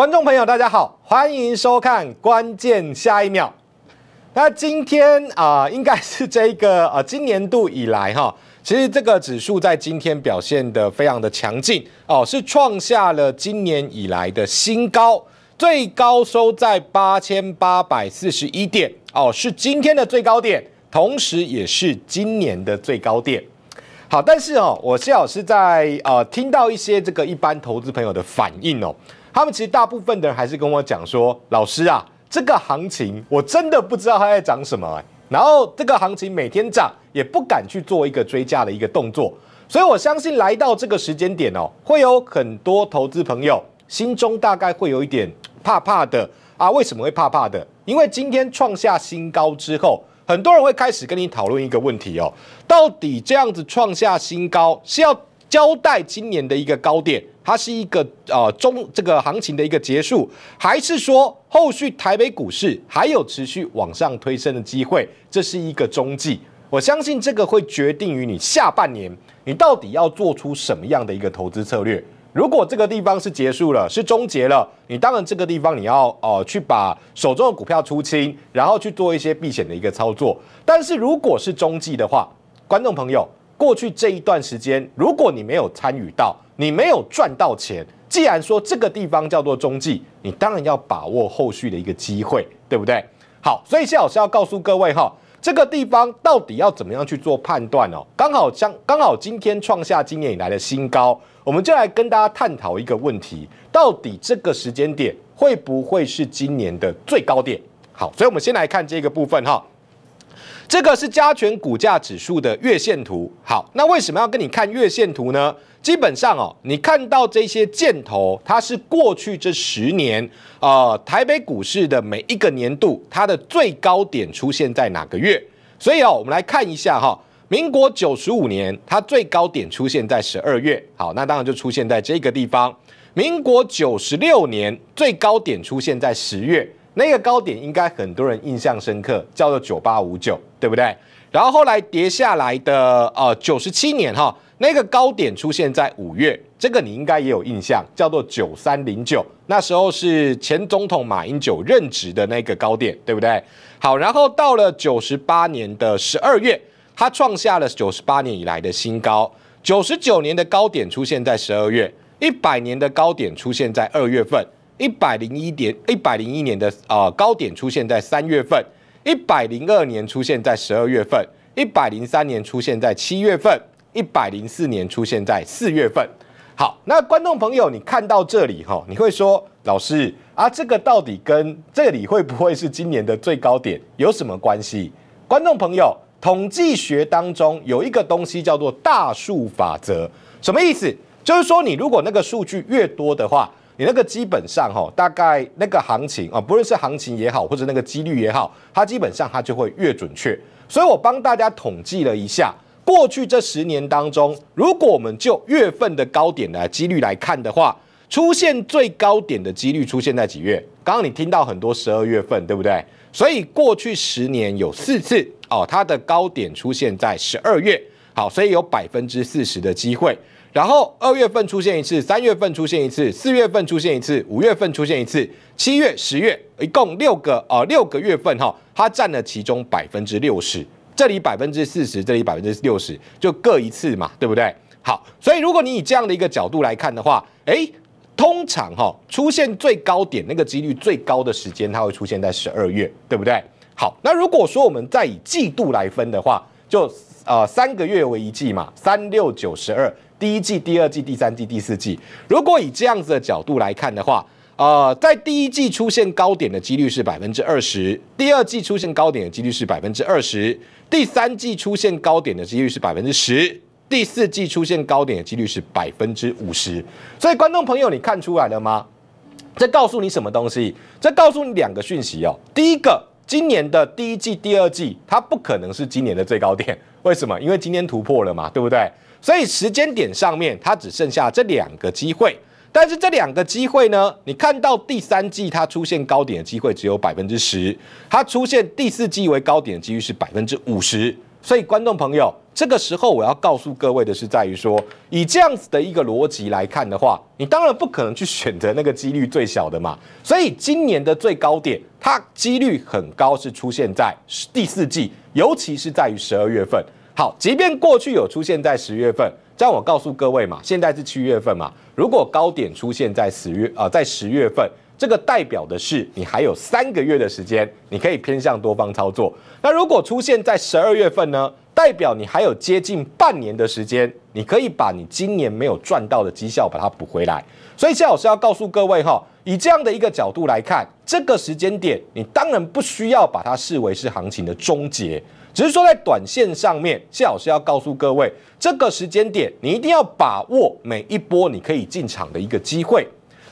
观众朋友，大家好，欢迎收看《关键下一秒》。那今天啊，应该是这个呃，今年度以来哈，其实这个指数在今天表现的非常的强劲哦，是创下了今年以来的新高，最高收在八千八百四十一点哦，是今天的最高点，同时也是今年的最高点。好，但是哦，我谢老是在呃听到一些这个一般投资朋友的反应哦。他们其实大部分的人还是跟我讲说，老师啊，这个行情我真的不知道它在涨什么，然后这个行情每天涨也不敢去做一个追加的一个动作，所以我相信来到这个时间点哦，会有很多投资朋友心中大概会有一点怕怕的啊，为什么会怕怕的？因为今天创下新高之后，很多人会开始跟你讨论一个问题哦，到底这样子创下新高是要？交代今年的一个高点，它是一个呃中这个行情的一个结束，还是说后续台北股市还有持续往上推升的机会？这是一个中继，我相信这个会决定于你下半年你到底要做出什么样的一个投资策略。如果这个地方是结束了，是终结了，你当然这个地方你要呃去把手中的股票出清，然后去做一些避险的一个操作。但是如果是中继的话，观众朋友。过去这一段时间，如果你没有参与到，你没有赚到钱。既然说这个地方叫做中继，你当然要把握后续的一个机会，对不对？好，所以谢老师要告诉各位哈，这个地方到底要怎么样去做判断哦？刚好将刚好今天创下今年以来的新高，我们就来跟大家探讨一个问题：到底这个时间点会不会是今年的最高点？好，所以我们先来看这个部分哈。这个是加权股价指数的月线图。好，那为什么要跟你看月线图呢？基本上哦，你看到这些箭头，它是过去这十年啊台北股市的每一个年度它的最高点出现在哪个月？所以哦，我们来看一下哈，民国九十五年它最高点出现在十二月。好，那当然就出现在这个地方。民国九十六年最高点出现在十月。那个高点应该很多人印象深刻，叫做九八五九，对不对？然后后来跌下来的，呃，九十七年哈，那个高点出现在五月，这个你应该也有印象，叫做九三零九，那时候是前总统马英九任职的那个高点，对不对？好，然后到了九十八年的十二月，它创下了九十八年以来的新高，九十九年的高点出现在十二月，一百年的高点出现在二月份。一百零一点，一百零一年的呃高点出现在三月份，一百零二年出现在十二月份，一百零三年出现在七月份，一百零四年出现在四月份。好，那观众朋友，你看到这里哈，你会说老师啊，这个到底跟这里会不会是今年的最高点有什么关系？观众朋友，统计学当中有一个东西叫做大数法则，什么意思？就是说你如果那个数据越多的话。你那个基本上哈，大概那个行情啊，不论是行情也好，或者那个几率也好，它基本上它就会越准确。所以我帮大家统计了一下，过去这十年当中，如果我们就月份的高点的几率来看的话，出现最高点的几率出现在几月？刚刚你听到很多十二月份，对不对？所以过去十年有四次哦，它的高点出现在十二月。好，所以有百分之四十的机会。然后二月份出现一次，三月份出现一次，四月份出现一次，五月份出现一次，七月、十月一共六个呃六个月份哈，它占了其中百分之六十。这里百分之四十，这里百分之六十，就各一次嘛，对不对？好，所以如果你以这样的一个角度来看的话，哎，通常哈出现最高点那个几率最高的时间，它会出现在十二月，对不对？好，那如果说我们再以季度来分的话，就呃三个月为一季嘛，三六九十二。第一季、第二季、第三季、第四季，如果以这样子的角度来看的话，呃，在第一季出现高点的几率是百分之二十，第二季出现高点的几率是百分之二十，第三季出现高点的几率是百分之十，第四季出现高点的几率是百分之五十。所以，观众朋友，你看出来了吗？这告诉你什么东西？这告诉你两个讯息哦。第一个，今年的第一季、第二季，它不可能是今年的最高点。为什么？因为今天突破了嘛，对不对？所以时间点上面，它只剩下这两个机会。但是这两个机会呢，你看到第三季它出现高点的机会只有百分之十，它出现第四季为高点的几率是百分之五十。所以观众朋友，这个时候我要告诉各位的是，在于说，以这样子的一个逻辑来看的话，你当然不可能去选择那个几率最小的嘛。所以今年的最高点，它几率很高是出现在第四季，尤其是在于十二月份。好，即便过去有出现在十月份，这样我告诉各位嘛，现在是七月份嘛。如果高点出现在十月，呃，在十月份，这个代表的是你还有三个月的时间，你可以偏向多方操作。那如果出现在十二月份呢，代表你还有接近半年的时间，你可以把你今年没有赚到的绩效把它补回来。所以，谢老师要告诉各位哈，以这样的一个角度来看，这个时间点，你当然不需要把它视为是行情的终结。只是说在短线上面，谢老师要告诉各位，这个时间点你一定要把握每一波你可以进场的一个机会。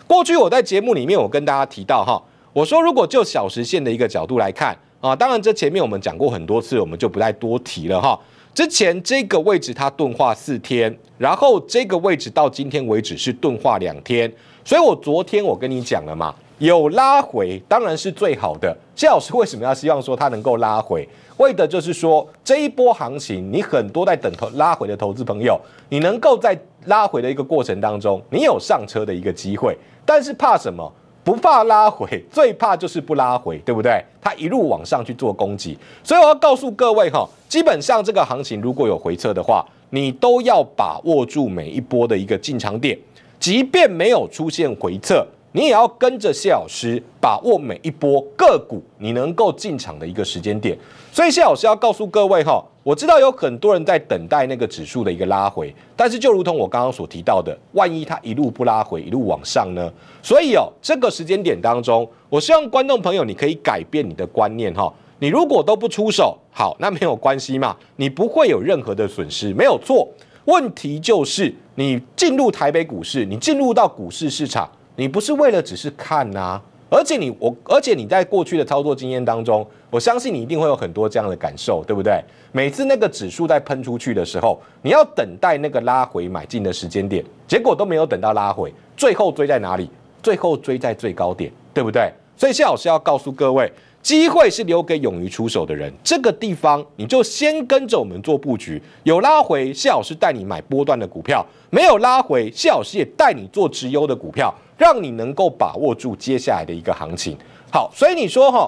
过去我在节目里面我跟大家提到哈，我说如果就小时线的一个角度来看啊，当然这前面我们讲过很多次，我们就不再多提了哈。之前这个位置它钝化四天，然后这个位置到今天为止是钝化两天，所以我昨天我跟你讲了嘛。有拉回当然是最好的。谢老师为什么要希望说它能够拉回？为的就是说这一波行情，你很多在等投拉回的投资朋友，你能够在拉回的一个过程当中，你有上车的一个机会。但是怕什么？不怕拉回，最怕就是不拉回，对不对？它一路往上去做攻击。所以我要告诉各位哈，基本上这个行情如果有回撤的话，你都要把握住每一波的一个进场点，即便没有出现回撤。你也要跟着谢老师把握每一波个股你能够进场的一个时间点。所以谢老师要告诉各位哈，我知道有很多人在等待那个指数的一个拉回，但是就如同我刚刚所提到的，万一它一路不拉回，一路往上呢？所以哦，这个时间点当中，我希望观众朋友你可以改变你的观念哈。你如果都不出手，好，那没有关系嘛，你不会有任何的损失，没有错。问题就是你进入台北股市，你进入到股市市场。你不是为了只是看呐，而且你我，而且你在过去的操作经验当中，我相信你一定会有很多这样的感受，对不对？每次那个指数在喷出去的时候，你要等待那个拉回买进的时间点，结果都没有等到拉回，最后追在哪里？最后追在最高点，对不对？所以谢老师要告诉各位。机会是留给勇于出手的人。这个地方，你就先跟着我们做布局。有拉回，谢老师带你买波段的股票；没有拉回，谢老师也带你做直优的股票，让你能够把握住接下来的一个行情。好，所以你说哈，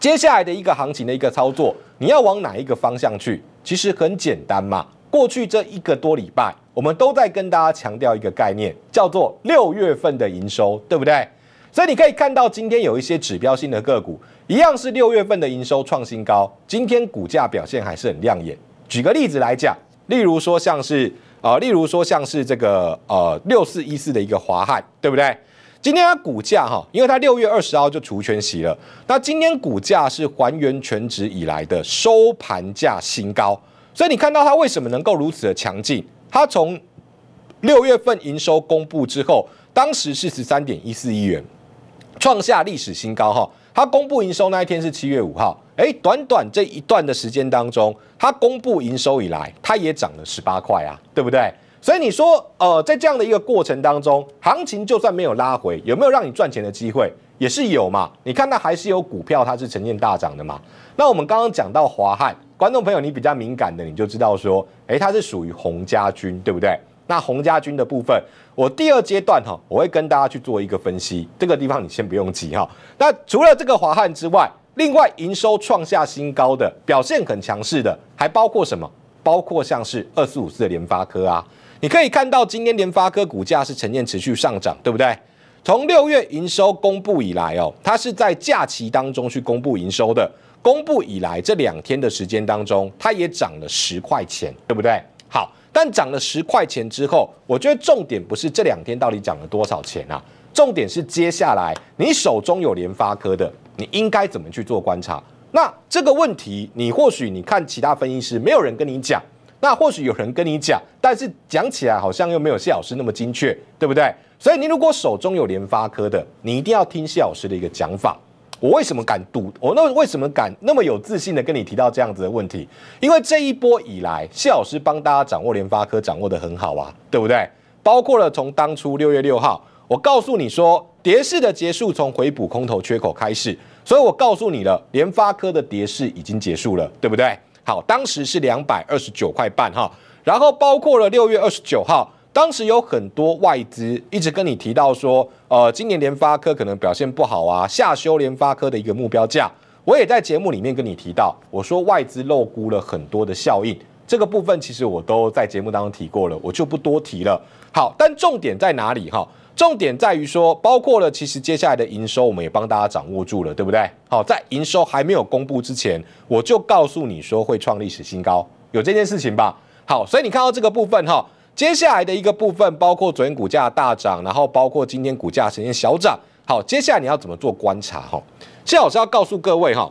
接下来的一个行情的一个操作，你要往哪一个方向去？其实很简单嘛。过去这一个多礼拜，我们都在跟大家强调一个概念，叫做六月份的营收，对不对？所以你可以看到，今天有一些指标性的个股。一样是六月份的营收创新高，今天股价表现还是很亮眼。举个例子来讲，例如说像是啊，例如说像是这个呃六四一四的一个华汉，对不对？今天它股价哈，因为它六月二十号就除权息了，那今天股价是还原全值以来的收盘价新高，所以你看到它为什么能够如此的强劲？它从六月份营收公布之后，当时是十三点一四亿元。创下历史新高哈，它公布营收那一天是七月五号，哎，短短这一段的时间当中，它公布营收以来，它也涨了十八块啊，对不对？所以你说，呃，在这样的一个过程当中，行情就算没有拉回，有没有让你赚钱的机会，也是有嘛？你看，它还是有股票，它是呈现大涨的嘛？那我们刚刚讲到华汉，观众朋友你比较敏感的，你就知道说，哎，它是属于洪家军，对不对？那洪家军的部分，我第二阶段哈，我会跟大家去做一个分析，这个地方你先不用急哈。那除了这个华汉之外，另外营收创下新高的、表现很强势的，还包括什么？包括像是二四五四的联发科啊。你可以看到，今天联发科股价是呈现持续上涨，对不对？从六月营收公布以来哦，它是在假期当中去公布营收的，公布以来这两天的时间当中，它也涨了十块钱，对不对？好。但涨了十块钱之后，我觉得重点不是这两天到底涨了多少钱啊，重点是接下来你手中有联发科的，你应该怎么去做观察？那这个问题，你或许你看其他分析师没有人跟你讲，那或许有人跟你讲，但是讲起来好像又没有谢老师那么精确，对不对？所以你如果手中有联发科的，你一定要听谢老师的一个讲法。我为什么敢赌？我那为什么敢那么有自信的跟你提到这样子的问题？因为这一波以来，谢老师帮大家掌握联发科掌握的很好啊，对不对？包括了从当初六月六号，我告诉你说，跌势的结束从回补空头缺口开始，所以我告诉你了，联发科的跌势已经结束了，对不对？好，当时是两百二十九块半哈，然后包括了六月二十九号。当时有很多外资一直跟你提到说，呃，今年联发科可能表现不好啊。下修联发科的一个目标价，我也在节目里面跟你提到，我说外资漏估了很多的效应。这个部分其实我都在节目当中提过了，我就不多提了。好，但重点在哪里哈？重点在于说，包括了其实接下来的营收，我们也帮大家掌握住了，对不对？好，在营收还没有公布之前，我就告诉你说会创历史新高，有这件事情吧？好，所以你看到这个部分哈。接下来的一个部分，包括昨天股价大涨，然后包括今天股价呈现小涨。好，接下来你要怎么做观察？哈，谢老我是要告诉各位哈，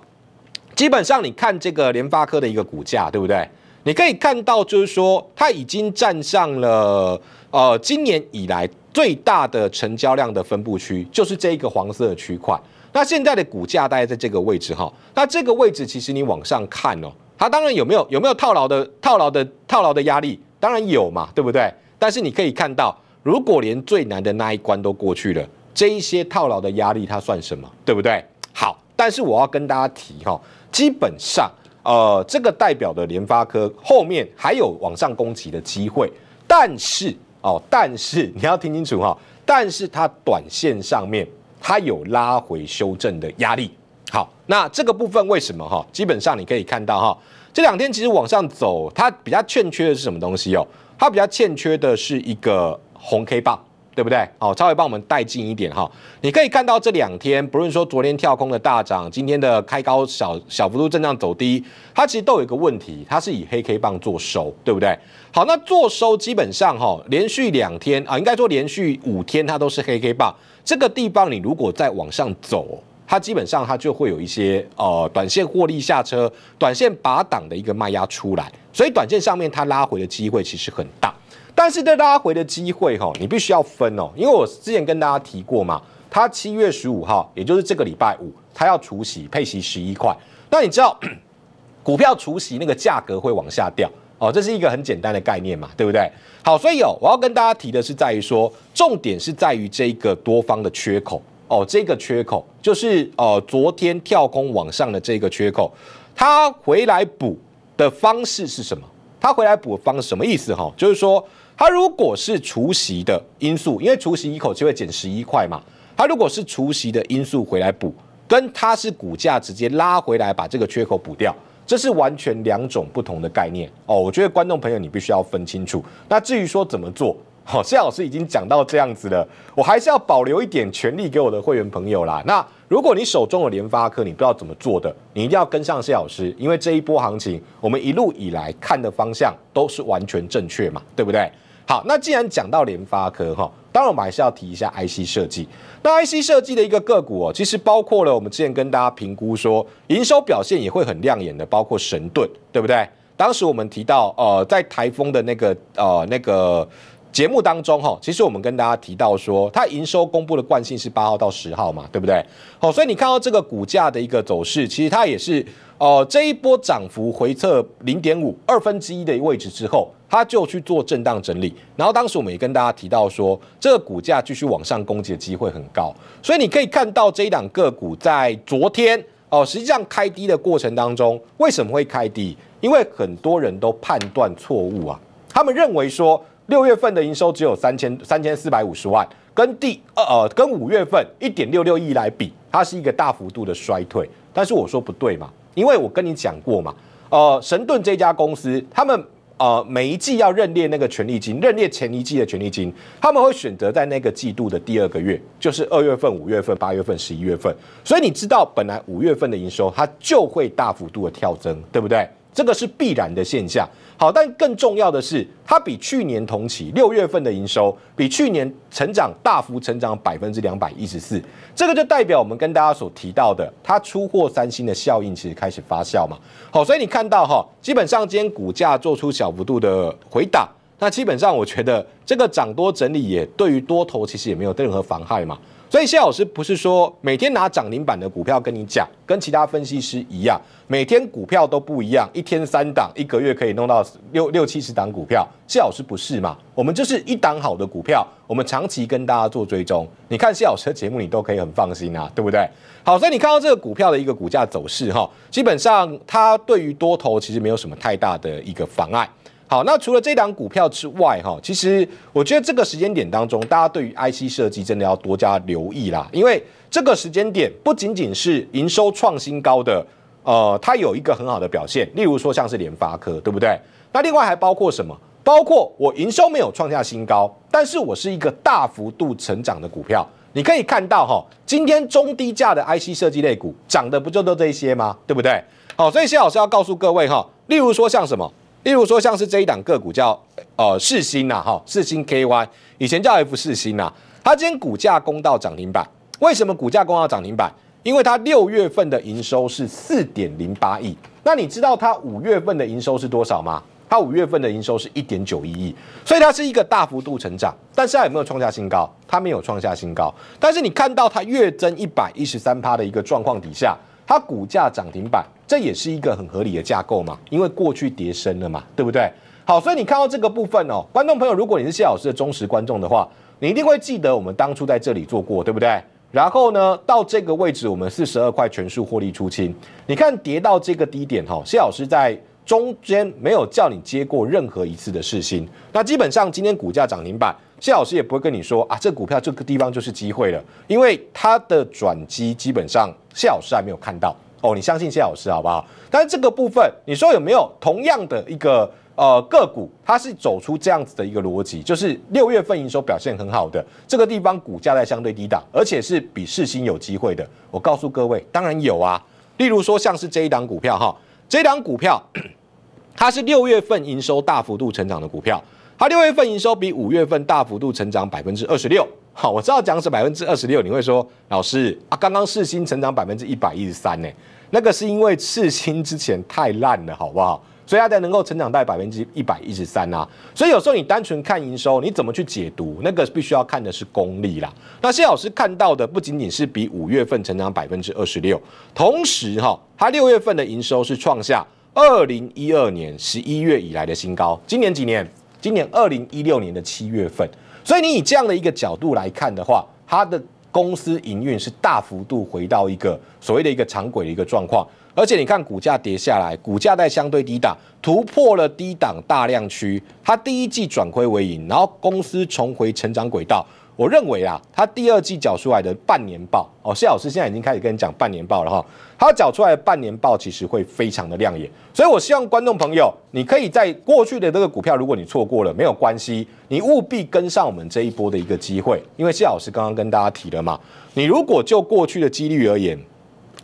基本上你看这个联发科的一个股价，对不对？你可以看到，就是说它已经站上了呃今年以来最大的成交量的分布区，就是这一个黄色的区块。那现在的股价大概在这个位置哈，那这个位置其实你往上看哦，它当然有没有有没有套牢的套牢的套牢的压力？当然有嘛，对不对？但是你可以看到，如果连最难的那一关都过去了，这一些套牢的压力它算什么，对不对？好，但是我要跟大家提哈，基本上，呃，这个代表的联发科后面还有往上攻击的机会，但是哦，但是你要听清楚哈，但是它短线上面它有拉回修正的压力。好，那这个部分为什么哈？基本上你可以看到哈，这两天其实往上走，它比较欠缺的是什么东西哦？它比较欠缺的是一个红 K 棒，对不对？好，稍微帮我们带进一点哈。你可以看到这两天，不论说昨天跳空的大涨，今天的开高小小幅度震荡走低，它其实都有一个问题，它是以黑 K 棒做收，对不对？好，那做收基本上哈，连续两天啊，应该说连续五天它都是黑 K 棒，这个地方你如果再往上走。它基本上它就会有一些呃短线获利下车、短线拔档的一个卖压出来，所以短线上面它拉回的机会其实很大。但是这拉回的机会哈，你必须要分哦，因为我之前跟大家提过嘛，它七月十五号，也就是这个礼拜五，它要除息配息十一块。那你知道 股票除息那个价格会往下掉哦，这是一个很简单的概念嘛，对不对？好，所以哦，我要跟大家提的是在于说，重点是在于这一个多方的缺口。哦，这个缺口就是呃，昨天跳空往上的这个缺口，它回来补的方式是什么？它回来补方什么意思哈？就是说，它如果是除息的因素，因为除息一口气会减十一块嘛，它如果是除息的因素回来补，跟它是股价直接拉回来把这个缺口补掉，这是完全两种不同的概念哦。我觉得观众朋友你必须要分清楚。那至于说怎么做？好，谢老师已经讲到这样子了，我还是要保留一点权利给我的会员朋友啦。那如果你手中有联发科，你不知道怎么做的，你一定要跟上谢老师，因为这一波行情，我们一路以来看的方向都是完全正确嘛，对不对？好，那既然讲到联发科哈，当然我们还是要提一下 IC 设计。那 IC 设计的一个个股哦，其实包括了我们之前跟大家评估说，营收表现也会很亮眼的，包括神盾，对不对？当时我们提到呃，在台风的那个呃那个。节目当中，哈，其实我们跟大家提到说，它营收公布的惯性是八号到十号嘛，对不对？好，所以你看到这个股价的一个走势，其实它也是，呃，这一波涨幅回撤零点五二分之一的位置之后，它就去做震荡整理。然后当时我们也跟大家提到说，这个股价继续往上攻击的机会很高。所以你可以看到这一档个股在昨天，哦，实际上开低的过程当中，为什么会开低？因为很多人都判断错误啊，他们认为说。六月份的营收只有三千三千四百五十万，跟第二呃跟五月份一点六六亿来比，它是一个大幅度的衰退。但是我说不对嘛，因为我跟你讲过嘛，呃，神盾这家公司，他们呃每一季要认列那个权利金，认列前一季的权利金，他们会选择在那个季度的第二个月，就是二月份、五月份、八月份、十一月份。所以你知道，本来五月份的营收它就会大幅度的跳增，对不对？这个是必然的现象。好，但更重要的是，它比去年同期六月份的营收比去年成长大幅成长百分之两百一十四，这个就代表我们跟大家所提到的，它出货三星的效应其实开始发酵嘛。好，所以你看到哈，基本上今天股价做出小幅度的回档，那基本上我觉得这个涨多整理也对于多头其实也没有任何妨害嘛。所以谢老师不是说每天拿涨停板的股票跟你讲，跟其他分析师一样，每天股票都不一样，一天三档，一个月可以弄到六六七十档股票。谢老师不是嘛？我们就是一档好的股票，我们长期跟大家做追踪。你看谢老师节目，你都可以很放心啊，对不对？好，所以你看到这个股票的一个股价走势哈，基本上它对于多头其实没有什么太大的一个妨碍。好，那除了这档股票之外，哈，其实我觉得这个时间点当中，大家对于 IC 设计真的要多加留意啦，因为这个时间点不仅仅是营收创新高的，呃，它有一个很好的表现，例如说像是联发科，对不对？那另外还包括什么？包括我营收没有创下新高，但是我是一个大幅度成长的股票，你可以看到哈，今天中低价的 IC 设计类股涨的不就都这些吗？对不对？好，所以谢老师要告诉各位哈，例如说像什么？例如说，像是这一档个股叫呃世星呐，哈世星 KY，以前叫 F 世星呐，它今天股价攻到涨停板，为什么股价攻到涨停板？因为它六月份的营收是四点零八亿，那你知道它五月份的营收是多少吗？它五月份的营收是一点九一亿，所以它是一个大幅度成长，但是它有没有创下新高？它没有创下新高，但是你看到它月增一百一十三趴的一个状况底下。它股价涨停板，这也是一个很合理的架构嘛，因为过去跌升了嘛，对不对？好，所以你看到这个部分哦，观众朋友，如果你是谢老师的忠实观众的话，你一定会记得我们当初在这里做过，对不对？然后呢，到这个位置，我们四十二块全数获利出清。你看跌到这个低点哈，谢老师在中间没有叫你接过任何一次的试新。那基本上今天股价涨停板，谢老师也不会跟你说啊，这股票这个地方就是机会了，因为它的转机基本上。谢老师还没有看到哦，你相信谢老师好不好？但是这个部分，你说有没有同样的一个呃个股，它是走出这样子的一个逻辑，就是六月份营收表现很好的这个地方，股价在相对低档，而且是比市心有机会的？我告诉各位，当然有啊，例如说像是这一档股票哈，这一档股票 它是六月份营收大幅度成长的股票，它六月份营收比五月份大幅度成长百分之二十六。好，我知道涨是百分之二十六，你会说老师啊，刚刚四新成长百分之一百一十三呢，那个是因为四新之前太烂了，好不好？所以它才能够成长到百分之一百一十三啊。所以有时候你单纯看营收，你怎么去解读？那个必须要看的是功力啦。那谢老师看到的不仅仅是比五月份成长百分之二十六，同时哈，它六月份的营收是创下二零一二年十一月以来的新高。今年几年？今年二零一六年的七月份。所以你以这样的一个角度来看的话，它的公司营运是大幅度回到一个所谓的一个长轨的一个状况，而且你看股价跌下来，股价在相对低档突破了低档大量区，它第一季转亏为盈，然后公司重回成长轨道。我认为啊，他第二季缴出来的半年报哦，谢老师现在已经开始跟你讲半年报了哈。他缴出来的半年报其实会非常的亮眼，所以我希望观众朋友，你可以在过去的这个股票，如果你错过了没有关系，你务必跟上我们这一波的一个机会，因为谢老师刚刚跟大家提了嘛，你如果就过去的几率而言，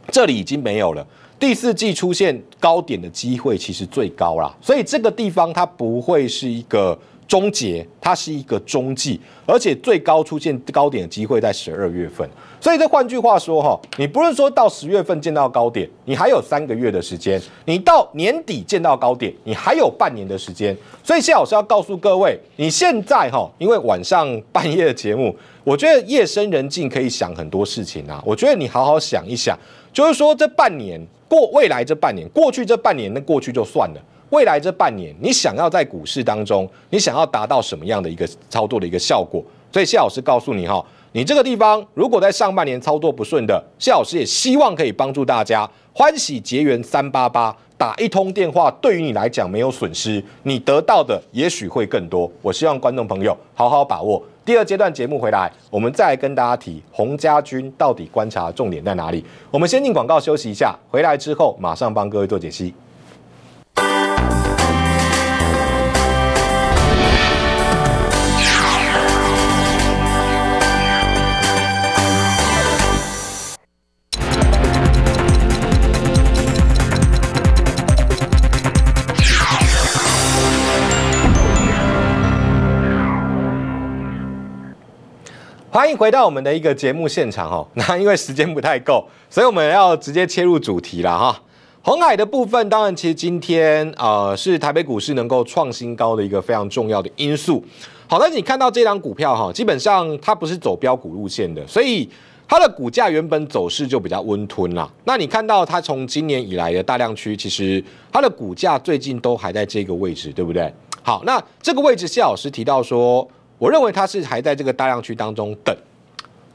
这里已经没有了，第四季出现高点的机会其实最高啦，所以这个地方它不会是一个。终结，它是一个中继，而且最高出现高点的机会在十二月份。所以，这换句话说，哈，你不是说到十月份见到高点，你还有三个月的时间；你到年底见到高点，你还有半年的时间。所以，谢老师要告诉各位，你现在哈，因为晚上半夜的节目，我觉得夜深人静可以想很多事情啊。我觉得你好好想一想，就是说这半年过，未来这半年，过去这半年，那过去就算了。未来这半年，你想要在股市当中，你想要达到什么样的一个操作的一个效果？所以谢老师告诉你哈，你这个地方如果在上半年操作不顺的，谢老师也希望可以帮助大家欢喜结缘三八八，打一通电话，对于你来讲没有损失，你得到的也许会更多。我希望观众朋友好好把握。第二阶段节目回来，我们再来跟大家提洪家军到底观察重点在哪里？我们先进广告休息一下，回来之后马上帮各位做解析。回到我们的一个节目现场哦，那因为时间不太够，所以我们要直接切入主题了哈。红海的部分，当然其实今天呃是台北股市能够创新高的一个非常重要的因素。好那你看到这张股票哈，基本上它不是走标股路线的，所以它的股价原本走势就比较温吞啦。那你看到它从今年以来的大量区，其实它的股价最近都还在这个位置，对不对？好，那这个位置谢老师提到说。我认为它是还在这个大量区当中等，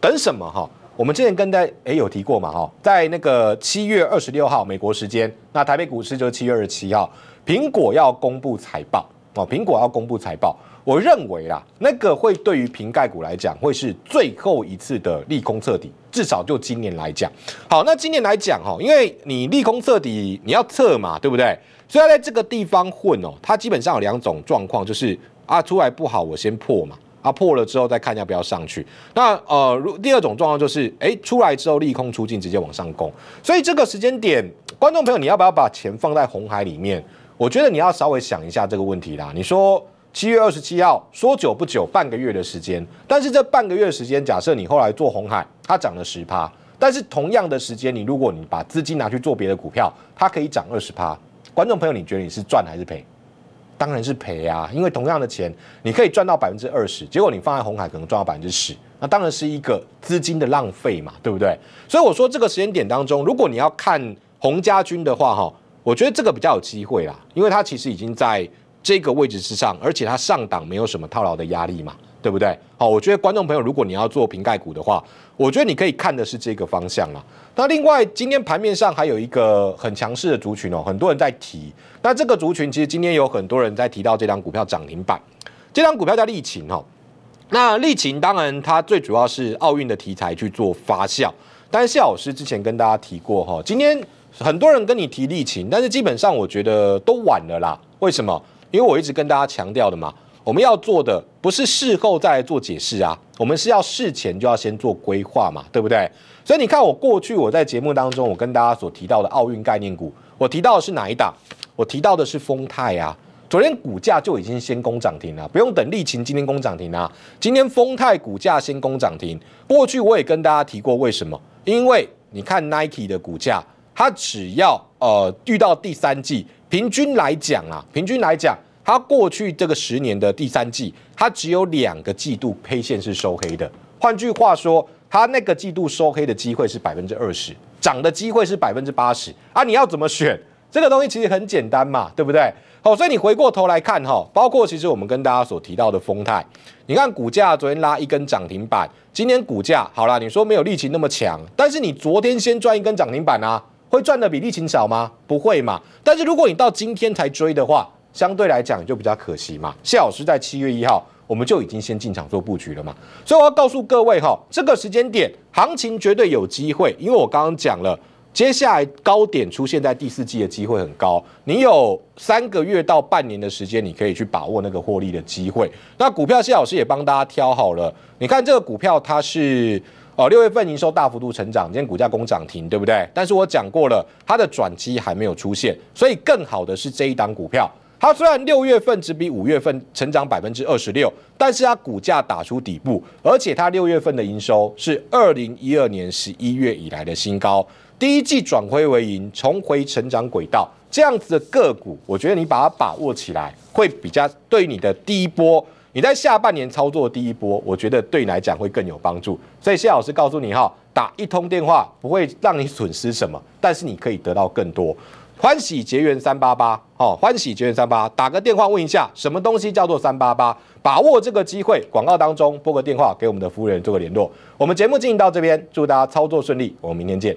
等什么哈？我们之前跟在也有提过嘛哈，在那个七月二十六号美国时间，那台北股市就是七月二十七号，苹果要公布财报哦，苹果要公布财报。我认为啦，那个会对于瓶盖股来讲，会是最后一次的利空彻底，至少就今年来讲。好，那今年来讲哈，因为你利空彻底，你要测嘛，对不对？所以要在这个地方混哦，它基本上有两种状况，就是。啊，出来不好，我先破嘛。啊，破了之后再看要不要上去。那呃，如第二种状况就是，哎，出来之后利空出尽，直接往上攻。所以这个时间点，观众朋友，你要不要把钱放在红海里面？我觉得你要稍微想一下这个问题啦。你说七月二十七号，说久不久，半个月的时间。但是这半个月时间，假设你后来做红海，它涨了十趴。但是同样的时间，你如果你把资金拿去做别的股票，它可以涨二十趴。观众朋友，你觉得你是赚还是赔？当然是赔啊，因为同样的钱，你可以赚到百分之二十，结果你放在红海可能赚到百分之十，那当然是一个资金的浪费嘛，对不对？所以我说这个时间点当中，如果你要看洪家军的话，哈，我觉得这个比较有机会啦，因为它其实已经在这个位置之上，而且它上档没有什么套牢的压力嘛。对不对？好，我觉得观众朋友，如果你要做瓶盖股的话，我觉得你可以看的是这个方向啦。那另外，今天盘面上还有一个很强势的族群哦，很多人在提。那这个族群其实今天有很多人在提到这张股票涨停板，这张股票叫利琴。哈。那利琴当然它最主要是奥运的题材去做发酵，但是谢老师之前跟大家提过哈，今天很多人跟你提利琴，但是基本上我觉得都晚了啦。为什么？因为我一直跟大家强调的嘛。我们要做的不是事后再做解释啊，我们是要事前就要先做规划嘛，对不对？所以你看，我过去我在节目当中，我跟大家所提到的奥运概念股，我提到的是哪一档？我提到的是丰泰啊，昨天股价就已经先攻涨停了，不用等利勤今天攻涨停啊。今天丰泰股价先攻涨停，过去我也跟大家提过，为什么？因为你看 Nike 的股价，它只要呃遇到第三季，平均来讲啊，平均来讲。它过去这个十年的第三季，它只有两个季度 K 线是收黑的。换句话说，它那个季度收黑的机会是百分之二十，涨的机会是百分之八十啊！你要怎么选？这个东西其实很简单嘛，对不对？好，所以你回过头来看哈，包括其实我们跟大家所提到的丰泰，你看股价昨天拉一根涨停板，今天股价好了，你说没有力青那么强，但是你昨天先赚一根涨停板啊，会赚的比立青少吗？不会嘛！但是如果你到今天才追的话，相对来讲就比较可惜嘛。谢老师在七月一号我们就已经先进场做布局了嘛，所以我要告诉各位哈，这个时间点行情绝对有机会，因为我刚刚讲了，接下来高点出现在第四季的机会很高，你有三个月到半年的时间，你可以去把握那个获利的机会。那股票谢老师也帮大家挑好了，你看这个股票它是呃六月份营收大幅度成长，今天股价攻涨停，对不对？但是我讲过了，它的转机还没有出现，所以更好的是这一档股票。它虽然六月份只比五月份成长百分之二十六，但是它股价打出底部，而且它六月份的营收是二零一二年十一月以来的新高，第一季转亏为盈，重回成长轨道，这样子的个股，我觉得你把它把握起来，会比较对你的第一波，你在下半年操作第一波，我觉得对你来讲会更有帮助。所以谢老师告诉你哈，打一通电话不会让你损失什么，但是你可以得到更多。欢喜结缘三八八，哦，欢喜结缘三八，打个电话问一下，什么东西叫做三八八？把握这个机会，广告当中拨个电话给我们的服务人做个联络。我们节目进行到这边，祝大家操作顺利，我们明天见。